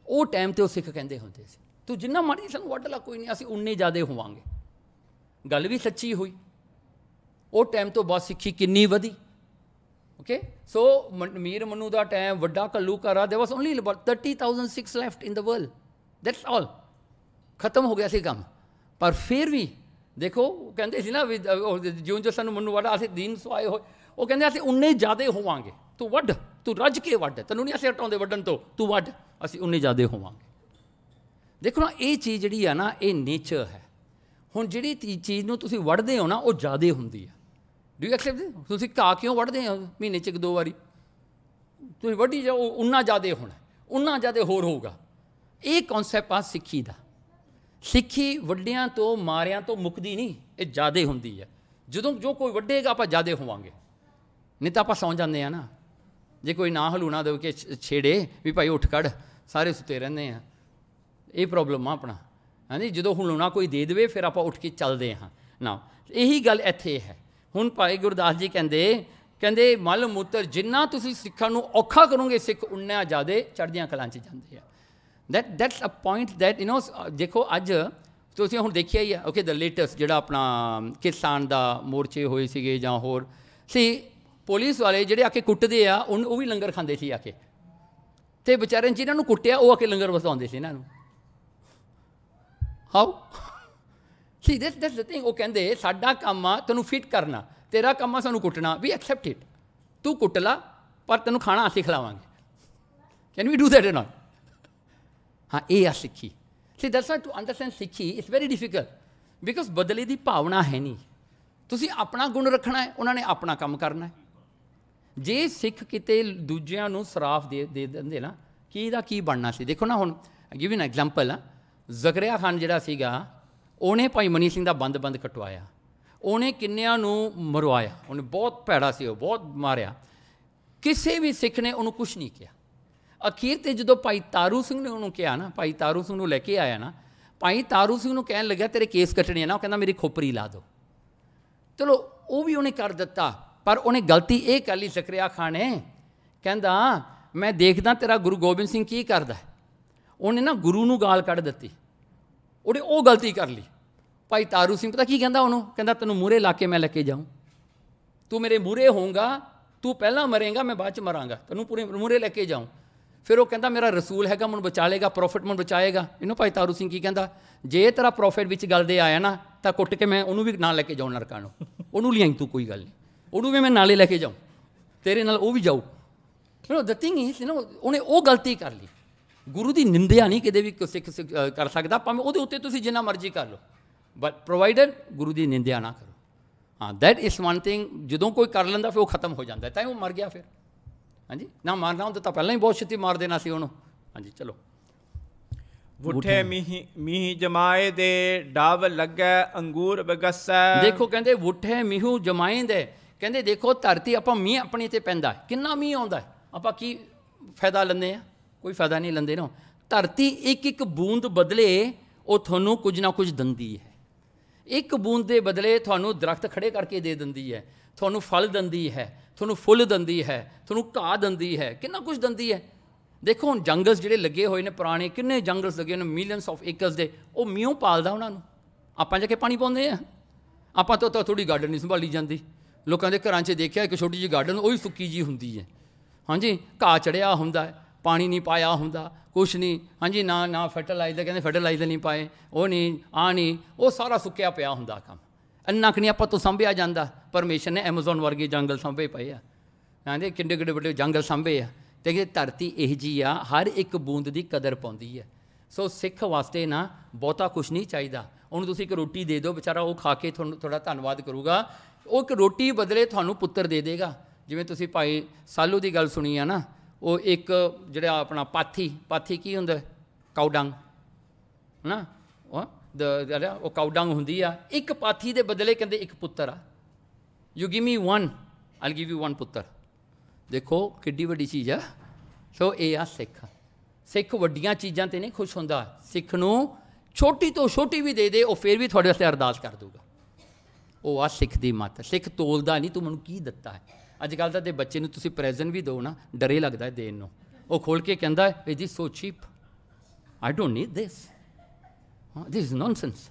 ਉਹ ਟਾਈਮ ਤੇ ਉਹ ਸਿੱਖ ਕਹਿੰਦੇ ਹੁੰਦੇ ਸੀ ਤੂੰ ਜਿੰਨਾ ਮਰਜ਼ੀ ਸਾਨੂੰ ਵੱਢ ਲਾ ਕੋਈ ਨਹੀਂ ਅਸੀਂ ਉਨੇ ਜ਼ਿਆਦੇ ਹੋਵਾਂਗੇ ਗੱਲ ਵੀ ਸੱਚੀ ਹੋਈ ਉਹ ਟਾਈਮ ਤੋਂ ਬਾਅਦ ਸਿੱਖੀ ਕਿੰਨੀ ਵਧੀ ਓਕੇ ਸੋ ਮੀਰ ਮਨੂ ਦਾ ਟਾਈਮ ਵੱਡਾ ਕੱਲੂ ਕਰਾ ਦੇ was only 30000 Sikhs left in the world that's all ਖਤਮ ਹੋ ਗਿਆ ਸੀ ਕੰਮ ਪਰ ਫਿਰ ਵੀ ਦੇਖੋ ਕਹਿੰਦੇ ਸੀ ਨਾ ਜਿਉਂ ਜੋ ਸਾਨੂੰ ਮੰਨੂ ਵਾਲਾ ਅਸੀਂ ਦੀਨ ਸਵਾਏ ਹੋਏ ਉਹ ਕਹਿੰਦੇ ਅਸੀਂ ਉਨੇ ਜ਼ਿਆਦੇ ਹੋਵਾਂਗੇ ਤੂੰ ਵੱਢ ਤੂੰ ਰੱਜ ਕੇ ਵੱਢ ਤੈਨੂੰ ਨਹੀਂ ਅਸੀਂ ਹਟਾਉਂਦੇ ਵੱਢਣ ਤੋਂ ਤੂੰ ਵੱਢ ਅਸੀਂ ਉਨੇ ਜ਼ਿਆਦੇ ਹੋਵਾਂਗੇ ਦੇਖੋ ਨਾ ਇਹ ਚੀਜ਼ ਜਿਹੜੀ ਆ ਨਾ ਇਹ ਨੇਚਰ ਹੈ ਹੁਣ ਜਿਹੜੀ ਚੀਜ਼ ਨੂੰ ਤੁਸੀਂ ਵੱਢਦੇ ਹੋ ਨਾ ਉਹ ਜ਼ਿਆਦੇ ਹੁੰਦੀ ਹੈ ਡੂ ਯੂ ਐਕਸੈਪਟ ਦਿਸ ਤੁਸੀਂ ਘਾਹ ਕਿਉਂ ਵੱਢਦੇ ਹੋ ਮਹੀਨੇ 'ਚ ਇੱਕ ਦੋ ਵਾਰੀ ਤੁਸੀਂ ਵੱਢੀ ਜਾਓ ਉਨਾ ਜ਼ਿਆਦੇ ਹੋਣਾ ਉਨਾ ਜ਼ਿਆਦੇ ਹੋਰ ਹੋਊਗਾ ਇਹ ਕਨਸੈਪਟ ਆ ਸਿੱਖੀ ਦਾ ਸਿੱਖੀ ਵੱਡਿਆਂ ਤੋਂ ਮਾਰਿਆਂ ਤੋਂ ਮੁਕਦੀ ਨਹੀਂ ਇਹ ਜ਼ਿਆਦੇ ਹੁੰਦੀ ਹੈ ਜਦੋਂ ਜੋ ਕੋਈ ਵੱਡੇਗਾ ਆਪਾਂ ਜ਼ਿਆਦੇ ਹੋਵਾਂਗੇ ਨਹੀਂ ਤਾਂ ਆਪਾਂ ਸੌਂ ਜਾਂਦੇ ਆ ਨਾ ਜੇ ਕੋਈ ਨਾ ਹਲੂਣਾ ਦੇ ਕੇ ਛੇੜੇ ਵੀ ਭਾਈ ਉੱਠ ਕੜ ਸਾਰੇ ਸੁੱਤੇ ਰਹਿੰਦੇ ਆ ਇਹ ਪ੍ਰੋਬਲਮ ਆ ਆਪਣਾ ਹਾਂਜੀ ਜਦੋਂ ਹਲੂਣਾ ਕੋਈ ਦੇ ਦੇਵੇ ਫਿਰ ਆਪਾਂ ਉੱਠ ਕੇ ਚੱਲਦੇ ਹਾਂ ਨਾ ਇਹੀ ਗੱਲ ਇੱਥੇ ਹੈ ਹੁਣ ਭਾਈ ਗੁਰਦਾਸ ਜੀ ਕਹਿੰਦੇ ਕਹਿੰਦੇ ਮਲ ਮੂਤਰ ਜਿੰਨਾ ਤੁਸੀਂ ਸਿੱਖਾਂ ਨੂੰ ਔਖਾ ਕਰੋਗੇ ਸਿੱਖ ਉੰਨਾ ਜ਼ਿਆਦੇ ਚੜ੍ਹਦੀਆਂ ਕਲਾਂ 'ਚ ਜਾਂਦੇ ਆ that that's a point that you know ਦੇਖੋ ਅੱਜ ਤੁਸੀਂ ਹੁਣ ਦੇਖਿਆ ਹੀ ਆ ਓਕੇ ਦ ਲੇਟੈਸਟ ਜਿਹੜਾ ਆਪਣਾ ਕਿਸਾਨ ਦਾ ਮੋਰਚੇ ਹੋਏ ਸੀਗੇ ਜਾਂ ਹੋਰ ਸੀ ਪੁਲਿਸ ਵਾਲੇ ਜਿਹੜੇ ਆ ਕੇ ਕੁੱਟਦੇ ਆ ਉਹ ਵੀ ਲੰਗਰ ਖਾਂਦੇ ਸੀ ਆ ਕੇ ਤੇ ਵਿਚਾਰੇ ਜਿਹਨਾਂ ਨੂੰ ਕੁੱਟਿਆ ਉਹ ਆ ਕੇ ਲੰਗਰ ਵਸਾਉਂਦੇ ਸੀ ਇਹਨਾਂ ਨੂੰ ਹਾਓ ਸੀ ਦਿਸ ਦਿਸ ਦ ਥਿੰਗ ਉਹ ਕਹਿੰਦੇ ਸਾਡਾ ਕੰਮ ਆ ਤੈਨੂੰ ਫਿਟ ਕਰਨਾ ਤੇਰਾ ਕੰਮ ਆ ਸਾਨੂੰ ਕੁੱਟਣਾ ਵੀ ਐਕਸੈਪਟ ਇਟ ਤੂੰ ਕੁੱਟ ਲਾ ਪਰ ਤੈਨੂੰ ਖਾਣਾ ਅਸੀਂ ਖਿਲਾਵਾਂਗੇ can we do that or not ਹਾਂ ਇਹ ਆ ਸਿੱਖੀ ਸੀ that's why to understand Sikhi it's very difficult because ਬਦਲੇ ਦੀ ਭਾਵਨਾ ਹੈ ਨਹੀਂ ਤੁਸੀਂ ਆਪਣਾ ਗੁਣ ਰੱਖਣਾ ਹੈ ਉਹਨਾਂ ਨੇ ਆਪਣਾ ਕੰਮ ਕਰਨਾ ਹੈ ਜੇ ਸਿੱਖ ਕਿਤੇ ਦੂਜਿਆਂ ਨੂੰ ਸਰਾਫ ਦੇ ਦੇ ਦਿੰਦੇ ਨਾ ਕੀ ਇਹਦਾ ਕੀ ਬਣਨਾ ਸੀ ਦੇਖੋ ਨਾ ਹੁਣ ਗਿਵ ਐਨ ਐਗਜ਼ਾਮਪਲ ਆ ਜ਼ਕਰੀਆ ਖਾਨ ਜਿਹੜਾ ਸੀਗਾ ਉਹਨੇ ਭਾਈ ਮਨੀ ਸਿੰਘ ਦਾ ਬੰਦ-ਬੰਦ ਕਟਵਾਇਆ ਉਹਨੇ ਕਿੰਨਿਆਂ ਨੂੰ ਮਰਵਾਇਆ ਉਹਨੇ ਬਹੁਤ ਭੈੜਾ ਸੀ ਉਹ ਬਹੁਤ ਮਾਰਿਆ ਕਿਸੇ ਵੀ ਸਿੱਖ ਨੇ ਉਹਨੂੰ ਕੁਝ ਨਹੀਂ ਕਿਹਾ ਅਖੀਰ ਤੇ ਜਦੋਂ ਭਾਈ ਤਾਰੂ ਸਿੰਘ ਨੇ ਉਹਨੂੰ ਕਿਹਾ ਨਾ ਭਾਈ ਤਾਰੂ ਸਿੰਘ ਨੂੰ ਲੈ ਕੇ ਆਇਆ ਨਾ ਭਾਈ ਤਾਰੂ ਸਿੰਘ ਨੂੰ ਕਹਿਣ ਲੱਗਾ ਤੇਰੇ ਕੇਸ ਕੱਟਣੇ ਨਾ ਉਹ ਕਹਿੰਦਾ ਮੇਰੀ ਖੋਪਰੀ ਲਾ ਦਿਓ ਚਲੋ ਉਹ ਵੀ ਉਹਨੇ ਕਰ ਦਿੱਤਾ ਪਰ ਉਹਨੇ ਗਲਤੀ ਇਹ ਕਰ ਲਈ ਸਕਰਿਆ ਖਾਣੇ ਕਹਿੰਦਾ ਮੈਂ ਦੇਖਦਾ ਤੇਰਾ ਗੁਰੂ ਗੋਬਿੰਦ ਸਿੰਘ ਕੀ ਕਰਦਾ ਉਹਨੇ ਨਾ ਗੁਰੂ ਨੂੰ ਗਾਲ ਕੱਢ ਦਿੱਤੀ ਉਹਨੇ ਉਹ ਗਲਤੀ ਕਰ ਲਈ ਭਾਈ ਤਾਰੂ ਸਿੰਘ ਪਤਾ ਕੀ ਕਹਿੰਦਾ ਉਹਨੂੰ ਕਹਿੰਦਾ ਤੈਨੂੰ ਮੂਰੇ ਲਾ ਕੇ ਮੈਂ ਲੈ ਕੇ ਜਾਉਂ ਤੂੰ ਮੇਰੇ ਮੂਰੇ ਹੋਊਗਾ ਤੂੰ ਪਹਿਲਾਂ ਮਰੇਗਾ ਮੈਂ ਬਾਅਦ ਚ ਮਰਾਂਗਾ ਤੈਨੂੰ ਪੂਰੇ ਮੂਰੇ ਲੈ ਕੇ ਜਾਉਂ ਫਿਰ ਉਹ ਕਹਿੰਦਾ ਮੇਰਾ ਰਸੂਲ ਹੈਗਾ ਮੈਨੂੰ ਬਚਾ ਲੇਗਾ ਪ੍ਰੋਫਿਟ ਮੈਨੂੰ ਬਚਾਏਗਾ ਇਹਨੂੰ ਭਾਈ ਤਾਰੂ ਸਿੰਘ ਕੀ ਕਹਿੰਦਾ ਜੇ ਤੇਰਾ ਪ੍ਰੋਫਿਟ ਵਿੱਚ ਗੱਲ ਦੇ ਆਇਆ ਨਾ ਤਾਂ ਕੁੱਟ ਕੇ ਮੈਂ ਉਹਨੂੰ ਵੀ ਨਾਲ ਲੈ ਕੇ ਜਾਉਂ ਨਰਕਾਂ ਨੂੰ ਉਹਨੂੰ ਲਿਆਈ ਤੂੰ ਕੋਈ ਗੱਲ ਨਹੀਂ ਉਹਨੂੰ ਵੀ ਮੈਂ ਨਾਲੇ ਲੈ ਕੇ ਜਾਉਂ ਤੇਰੇ ਨਾਲ ਉਹ ਵੀ ਜਾਊ ਫਿਰ ਉਹ ਦ ਨਹੀਂ ਸੀ ਯੂ ਉਹਨੇ ਉਹ ਗਲਤੀ ਕਰ ਲਈ ਗੁਰੂ ਦੀ ਨਿੰਦਿਆ ਨਹੀਂ ਕਿਤੇ ਵੀ ਸਿੱਖ ਕਰ ਸਕਦਾ ਭਾਵੇਂ ਉਹਦੇ ਉੱਤੇ ਤੁਸੀਂ ਜਿੰਨਾ ਮਰਜ਼ੀ ਕਰ ਲਓ ਬਟ ਪ੍ਰੋਵਾਈਡਰ ਗੁਰੂ ਦੀ ਨਿੰਦਿਆ ਨਾ ਕਰੋ ਹਾਂ ਦੈਟ ਇਸ ਵਨ ਥਿੰਗ ਜਦੋਂ ਕੋਈ ਕਰ ਲੈਂਦਾ ਫਿਰ ਉਹ ਖਤਮ ਹੋ ਜਾਂਦਾ ਤਾਂ ਉਹ ਮਰ ਗਿਆ ਫਿਰ ਹਾਂਜੀ ਨਾ ਮਾਰਨਾ ਹੁੰਦਾ ਤਾਂ ਪਹਿਲਾਂ ਹੀ ਬਹੁਤ ਛੇਤੀ ਮਾਰ ਦੇਣਾ ਸੀ ਉਹਨੂੰ ਹਾਂਜੀ ਚਲੋ ਵੁੱਠੇ ਮੀਂਹ ਮੀਂਹ ਜਮਾਏ ਦੇ ਡਾਵ ਲੱਗਾ ਅੰਗੂਰ ਬਗਸੈ ਦੇਖੋ ਕਹਿੰਦੇ ਵੁੱਠੇ ਮੀਹੂ ਜਮਾਏ ਦੇ ਕਹਿੰਦੇ ਦੇਖੋ ਧਰਤੀ ਆਪਾਂ ਮੀਂਹ ਆਪਣੀ ਤੇ ਪੈਂਦਾ ਕਿੰਨਾ ਮੀਂਹ ਆਉਂਦਾ ਆਪਾਂ ਕੀ ਫਾਇਦਾ ਲੈਂਦੇ ਆ ਕੋਈ ਫਾਇਦਾ ਨਹੀਂ ਲੈਂਦੇ ਨਾ ਧਰਤੀ ਇੱਕ ਇੱਕ ਬੂੰਦ ਬਦਲੇ ਉਹ ਤੁਹਾਨੂੰ ਕੁਝ ਨਾ ਕੁਝ ਦਿੰਦੀ ਹੈ ਇੱਕ ਬੂੰਦ ਦੇ ਬਦਲੇ ਤੁਹਾਨੂੰ ਦਰਖਤ ਖੜੇ ਕਰਕੇ ਦੇ ਦਿੰਦੀ ਹੈ ਤੁਹਾਨੂੰ ਫਲ ਦਿੰਦੀ ਹੈ ਤੁਹਾਨੂੰ ਫੁੱਲ ਦਿੰਦੀ ਹੈ ਤੁਹਾਨੂੰ ਘਾਹ ਦਿੰਦੀ ਹੈ ਕਿੰਨਾ ਕੁਝ ਦਿੰਦੀ ਹੈ ਦੇਖੋ ਹੁਣ ਜੰਗਲਸ ਜਿਹੜੇ ਲੱਗੇ ਹੋਏ ਨੇ ਪੁਰਾਣੇ ਕਿੰਨੇ ਜੰਗਲਸ ਲੱਗੇ ਨੇ ਮਿਲੀਅਨਸ ਆਫ ਏਕਰਸ ਦੇ ਉਹ ਮਿਉ ਪਾਲਦਾ ਉਹਨਾਂ ਨੂੰ ਆਪਾਂ ਜਾ ਕੇ ਪਾਣੀ ਪਾਉਂਦੇ ਆ ਆਪਾਂ ਤਾਂ ਤਾਂ ਥੋੜੀ ਗਾਰਡਨ ਨਹੀਂ ਸੰਭਾਲੀ ਜਾਂਦੀ ਲੋਕਾਂ ਦੇ ਘਰਾਂ 'ਚ ਦੇਖਿਆ ਇੱਕ ਛੋਟੀ ਜਿਹੀ ਗਾਰਡਨ ਉਹ ਹੀ ਸੁੱਕੀ ਜੀ ਹੁੰਦੀ ਹੈ ਹਾਂਜੀ ਘਾਹ ਚੜਿਆ ਹੁੰਦਾ ਹੈ ਪਾਣੀ ਨਹੀਂ ਪਾਇਆ ਹੁੰਦਾ ਕੁਛ ਨਹੀਂ ਹਾਂਜੀ ਨਾ ਨਾ ਫਰਟੀਲਾਈਜ਼ਰ ਕਹਿੰਦੇ ਫਰਟੀਲਾਈਜ਼ਰ ਨਹੀਂ ਪਾਏ ਉਹ ਨਹੀਂ ਆ ਨਹੀਂ ਉਹ ਸਾਰਾ ਸੁੱਕਿਆ ਪਿਆ ਹੁੰਦਾ ਕੰਮ ਇੰਨਾ ਕਿ ਨਹੀਂ ਆਪਾਂ ਤੋਂ ਸੰਭਿਆ ਜਾਂਦਾ ਪਰਮੇਸ਼ਰ ਨੇ ਐਮਾਜ਼ਨ ਵਰਗੇ ਜੰਗਲ ਸੰਭੇ ਪਏ ਆ ਕਹਿੰਦੇ ਕਿੰਨੇ ਕਿੰਡੇ ਵੱਡੇ ਜੰਗਲ ਸੰਭੇ ਆ ਤੇ ਇਹ ਧਰਤੀ ਇਹ ਜੀ ਆ ਹਰ ਇੱਕ ਬੂੰਦ ਦੀ ਕਦਰ ਪਾਉਂਦੀ ਹੈ ਸੋ ਸਿੱਖ ਵਾਸਤੇ ਨਾ ਬਹੁਤਾ ਕੁਝ ਨਹੀਂ ਚਾਹੀਦਾ ਉਹਨੂੰ ਤੁਸੀਂ ਇੱਕ ਰੋਟੀ ਦੇ ਦਿਓ ਵਿਚਾਰਾ ਉਹ ਖਾ ਕੇ ਤੁਹਾਨੂੰ ਥੋੜਾ ਧੰਨਵਾਦ ਕਰੂਗਾ ਉਹ ਇੱਕ ਰੋਟੀ ਬਦਲੇ ਤੁਹਾਨੂੰ ਪੁੱਤਰ ਦੇ ਦੇਗਾ ਜਿਵੇਂ ਤੁਸੀਂ ਭਾਈ ਸਾਲੂ ਦੀ ਗੱਲ ਸੁਣੀ ਆ ਨਾ ਉਹ ਇੱਕ ਜਿਹੜਾ ਆਪਣਾ ਪਾਥੀ ਪਾਥੀ ਕੀ ਹੁੰਦਾ ਕਾਉਡੰਗ ਹਨਾ ਉਹ ਉਹ ਕਾਉਡੰਗ ਹੁੰਦੀ ਆ ਇੱਕ ਪਾਥੀ ਦੇ ਬਦਲੇ ਕਹਿੰਦੇ ਇੱਕ ਪੁੱਤਰ ਆ you give me one all give you one ਪੁੱਤਰ ਦੇਖੋ ਕਿੱਡੀ ਵੱਡੀ ਚੀਜ਼ ਆ ਸੋ ਇਹ ਆ ਸਿੱਖ ਸਿੱਖ ਵੱਡੀਆਂ ਚੀਜ਼ਾਂ ਤੇ ਨਹੀਂ ਖੁਸ਼ ਹੁੰਦਾ ਸਿੱਖ ਨੂੰ ਛੋਟੀ ਤੋਂ ਛੋਟੀ ਵੀ ਦੇ ਦੇ ਉਹ ਫੇਰ ਵੀ ਤੁਹਾਡੇ ਵਾਸਤੇ ਅਰਦਾਸ ਕਰ ਦੂਗਾ ਉਹ ਆ ਸਿੱਖ ਦੀ ਮਤ ਸਿੱਖ ਤੋਲਦਾ ਨਹੀਂ ਤੂੰ ਮੈਨੂੰ ਕੀ ਦਿੱਤਾ ਹੈ ਅੱਜ ਕੱਲ ਤਾਂ ਦੇ ਬੱਚੇ ਨੂੰ ਤੁਸੀਂ ਪ੍ਰੈਜ਼ੈਂਟ ਵੀ ਦਿਓ ਨਾ ਡਰੇ ਲੱਗਦਾ ਹੈ ਦੇਣ ਨੂੰ ਉਹ ਖੋਲ ਕੇ ਕਹਿੰਦਾ ਹੈ ਜੀ so cheap I don't need this this is nonsense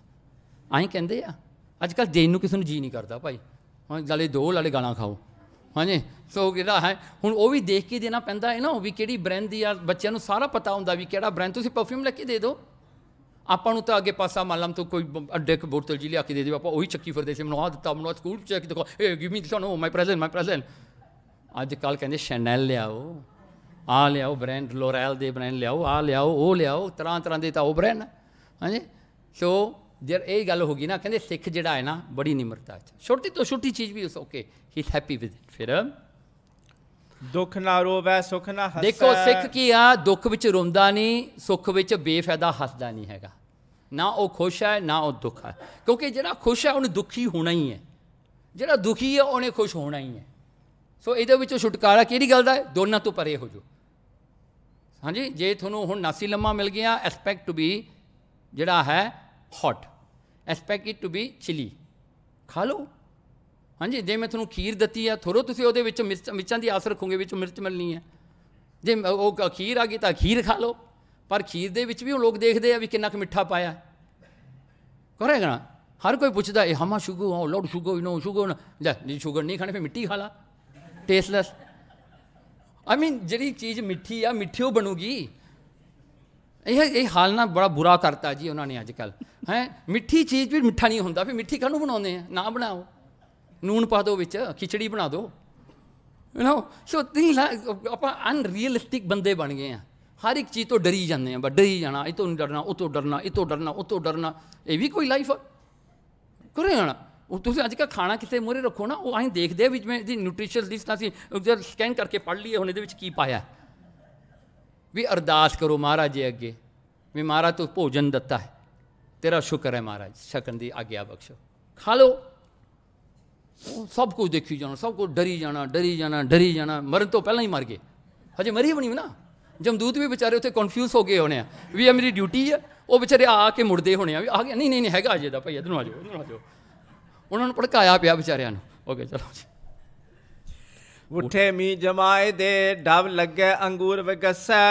I ਕਹਿੰਦੇ ਆ ਅੱਜ ਕੱਲ ਦੇਣ ਨੂੰ ਕਿਸੇ ਨੂੰ ਜੀ ਨਹੀਂ ਕਰਦਾ ਭਾਈ ਹਾਂ ਲਾਲੇ ਦੋ ਲਾਲੇ ਗਾਲਾਂ ਖਾਓ ਹਾਂਜੀ ਸੋ ਕਿਹਦਾ ਹੈ ਹੁਣ ਉਹ ਵੀ ਦੇਖ ਕੇ ਦੇਣਾ ਪੈਂਦਾ ਹੈ ਨਾ ਉਹ ਵੀ ਕਿਹੜੀ ਬ੍ਰਾਂਡ ਦੀ ਆ ਬੱਚਿਆਂ ਨੂੰ ਸਾਰਾ ਪਤਾ ਹੁੰਦਾ ਵੀ ਕਿਹੜਾ ਬ੍ਰਾਂਡ ਤੁਸੀਂ ਪਰਫਿਊਮ ਲੈ ਕੇ ਦੇ ਦਿਓ ਆਪਾਂ ਨੂੰ ਤਾਂ ਅੱਗੇ ਪਾਸਾ ਮੰਨ ਲਮ ਤੋਂ ਕੋਈ ਅੱਡੇ ਕ ਬੋਤਲ ਜੀ ਲਿਆ ਕੇ ਦੇ ਦੇ ਆਪਾਂ ਉਹੀ ਚੱਕੀ ਫਿਰਦੇ ਸੀ ਮਨਵਾ ਦਿੱਤਾ ਮਨਵਾ ਸਕੂਲ ਚ ਕਿ ਦੇਖੋ ਏ give me this no my present my present ਅੱਜ ਕੱਲ ਕਹਿੰਦੇ ਸ਼ੈਨੈਲ ਲਿਆਓ ਆ ਲਿਆਓ ਬ੍ਰਾਂਡ ਲੋਰੈਲ ਦੇ ਬ੍ਰਾਂਡ ਲਿਆਓ ਆ ਲਿਆਓ ਉਹ ਲਿਆਓ ਤਰ੍ਹਾਂ ਤਰ੍ਹਾਂ ਦੇ ਤਾਂ ਉਹ ਬ੍ਰਾਂਡ ਹਾਂਜੀ ਸੋ ਜੇ ਇਹ ਗੱਲ ਹੋ ਗਈ ਨਾ ਕਹਿੰਦੇ ਸਿੱਖ ਜਿਹੜਾ ਹੈ ਨਾ ਬੜੀ ਨਿਮਰਤਾ ਚ ਛੋਟੀ ਤੋਂ ਛੋਟੀ ਚੀਜ਼ ਵੀ ਉਸ ਓਕੇ ਹੀ ਹੈਪੀ ਵਿਦ ਇਟ ਫਿਰ ਦੁੱਖ ਨਾ ਰੋਵੇ ਸੁਖ ਨਾ ਹੱਸੇ ਦੇਖੋ ਸਿੱਖ ਕੀ ਆ ਦੁੱਖ ਵਿੱਚ ਰੋਂਦਾ ਨਹੀਂ ਸੁੱਖ ਵਿੱਚ ਬੇਫਾਇਦਾ ਹੱਸਦਾ ਨਹੀਂ ਹੈਗਾ ਨਾ ਉਹ ਖੁਸ਼ ਹੈ ਨਾ ਉਹ ਦੁੱਖ ਹੈ ਕਿਉਂਕਿ ਜਿਹੜਾ ਖੁਸ਼ ਹੈ ਉਹਨੂੰ ਦੁਖੀ ਹੋਣਾ ਹੀ ਹੈ ਜਿਹੜਾ ਦੁਖੀ ਹੈ ਉਹਨੇ ਖੁਸ਼ ਹੋਣਾ ਹੀ ਹੈ ਸੋ ਇਹਦੇ ਵਿੱਚੋਂ ਛੁਟਕਾਰਾ ਕਿਹੜੀ ਗੱਲ ਦਾ ਹੈ ਦੋਨਾਂ ਤੋਂ ਪਰੇ ਹੋ ਜਾਓ ਹਾਂਜੀ ਜੇ ਤੁਹਾਨੂੰ ਹੁਣ ਨਾਸੀ ਲੰਮਾ ਮਿਲ ਗਿਆ ਐਸਪੈਕਟ ਟੂ ਬੀ ਜਿਹੜਾ ਹੈ hot expect it to be chilli ਖਾ ਲਓ ਹਾਂਜੀ ਜੇ ਮੈਂ ਤੁਹਾਨੂੰ ਖੀਰ ਦਿੱਤੀ ਆ ਥੋੜੋ ਤੁਸੀਂ ਉਹਦੇ ਵਿੱਚ ਮਿਰਚ ਮਿਰਚਾਂ ਦੀ ਆਸ ਰੱਖੋਗੇ ਵਿੱਚ ਮਿਰਚ ਮਿਲਣੀ ਆ ਜੇ ਉਹ ਖੀਰ ਆ ਗਈ ਤਾਂ ਖੀਰ ਖਾ ਲਓ ਪਰ ਖੀਰ ਦੇ ਵਿੱਚ ਵੀ ਉਹ ਲੋਕ ਦੇਖਦੇ ਆ ਵੀ ਕਿੰਨਾ ਕੁ ਮਿੱਠਾ ਪਾਇਆ ਕਰੇਗਾ ਨਾ ਹਰ ਕੋਈ ਪੁੱਛਦਾ ਇਹ ਹਮਾ ਸ਼ੂਗਰ ਹਾਂ load sugar no sugar sugar ਜੇ ਜੀ ਸ਼ੂਗਰ ਨਹੀਂ ਖਾਣੇ ਫੇ ਮਿੱਟੀ ਖਾ ਲਾ ਟੇਸਟਲੈਸ ਆਈ ਮੀਨ ਜਿਹੜੀ ਚੀਜ਼ ਮਿੱਠੀ ਆ ਮਿੱਠੀ ਉਹ ਬਣੂਗੀ ਇਹ ਇਹ ਹਾਲ ਨਾ ਬੜਾ ਬੁਰਾ ਕਰਤਾ ਜੀ ਉਹਨਾਂ ਨੇ ਅੱਜ ਕੱਲ ਹੈ ਮਿੱਠੀ ਚੀਜ਼ ਵੀ ਮਿੱਠਾ ਨਹੀਂ ਹੁੰਦਾ ਫੇ ਮਿੱਠੀ ਕਾਹਨੂੰ ਬਣਾਉਂਦੇ ਆ ਨਾ ਬਣਾਓ ਨੂਨ ਪਾ ਦਿਓ ਵਿੱਚ ਖਿਚੜੀ ਬਣਾ ਦਿਓ ਯੂ نو ਸੋ ਥਿੰਗਸ ਆਪਾਂ ਅਨਰੀਅਲਿਸਟਿਕ ਬੰਦੇ ਬਣ ਗਏ ਆ ਹਰ ਇੱਕ ਚੀਜ਼ ਤੋਂ ਡਰੀ ਜਾਂਦੇ ਆ ਬਸ ਹੀ ਜਾਣਾ ਇਹ ਤੋਂ ਨਹੀਂ ਡਰਨਾ ਉਹ ਤੋਂ ਡਰਨਾ ਇਹ ਤੋਂ ਡਰਨਾ ਉਹ ਤੋਂ ਡਰਨਾ ਇਹ ਵੀ ਕੋਈ ਲਾਈਫ ਕਰੇ ਹਣਾ ਉਹ ਤੁਸੀਂ ਅੱਜ ਕੱਲ ਖਾਣਾ ਕਿਤੇ ਮੋਰੇ ਰੱਖੋ ਨਾ ਉਹ ਆਹੀਂ ਦੇਖਦੇ ਆ ਵਿੱਚ ਮੈਂ ਜੀ ਨਿਊਟ੍ਰੀਸ਼ਨ ਲਿਸਟ ਆ ਸੀ ਜਦ ਸਕੈਨ ਕਰਕੇ ਪੜ ਲਈਏ ਹੁਣ ਇਹਦੇ ਵਿੱਚ ਕੀ ਪਾਇਆ ਵੀ ਅਰਦਾਸ ਕਰੋ ਮਹਾਰਾਜ ਜੀ ਅੱਗੇ ਵੀ ਮਹਾਰਾਜ ਤੂੰ ਭੋਜਨ ਦਿੱਤਾ ਹੈ ਤੇਰਾ ਸ਼ੁਕਰ ਹੈ ਮਹਾਰਾਜ ਸ਼ਕਨ ਦੀ ਆਗਿਆ ਬਖਸ਼ੋ ਖਾ ਲਓ ਸਭ ਕੁਝ ਦੇਖੀ ਜਾਣਾ ਸਭ ਕੁਝ ਡਰੀ ਜਾਣਾ ਡਰੀ ਜਾਣਾ ਡਰੀ ਜਾਣਾ ਮਰਨ ਤੋਂ ਪਹਿਲਾਂ ਹੀ ਮਰ ਗਏ ਹਜੇ ਮਰੀ ਬਣੀ ਨਾ ਜਮਦੂਤ ਵੀ ਵਿਚਾਰੇ ਉੱਥੇ ਕਨਫਿਊਜ਼ ਹੋ ਗਏ ਹੋਣੇ ਆ ਵੀ ਇਹ ਮੇਰੀ ਡਿਊਟੀ ਆ ਉਹ ਵਿਚਾਰੇ ਆ ਕੇ ਮੁੜਦੇ ਹੋਣੇ ਆ ਵੀ ਆ ਗਿਆ ਨਹੀਂ ਨਹੀਂ ਨਹੀਂ ਹੈਗਾ ਅਜੇ ਦਾ ਭਾਈ ਇਧਰ ਆ ਜਾਓ ਇਧਰ ਆ ਜਾਓ ਉਹਨਾਂ ਨੂੰ ਭੜਕਾਇਆ ਪਿਆ ਵਿਚਾਰਿਆਂ ਨੂੰ ਓਕੇ ਚਲੋ ਜੀ ਉੱਠੇ ਮੀ ਜਮਾਏ ਦੇ ਡਵ ਲੱਗੇ ਅੰਗੂਰ ਵਗਸੈ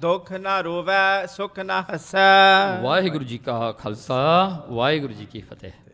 ਦੁੱਖ ਨਾ ਰੋਵੇ ਸੁਖ ਨਾ ਹਸੈ ਵਾਹਿਗੁਰੂ ਜੀ ਕਾ ਖਾਲਸਾ ਵਾਹਿਗੁਰੂ ਜੀ ਕੀ ਫਤਿਹ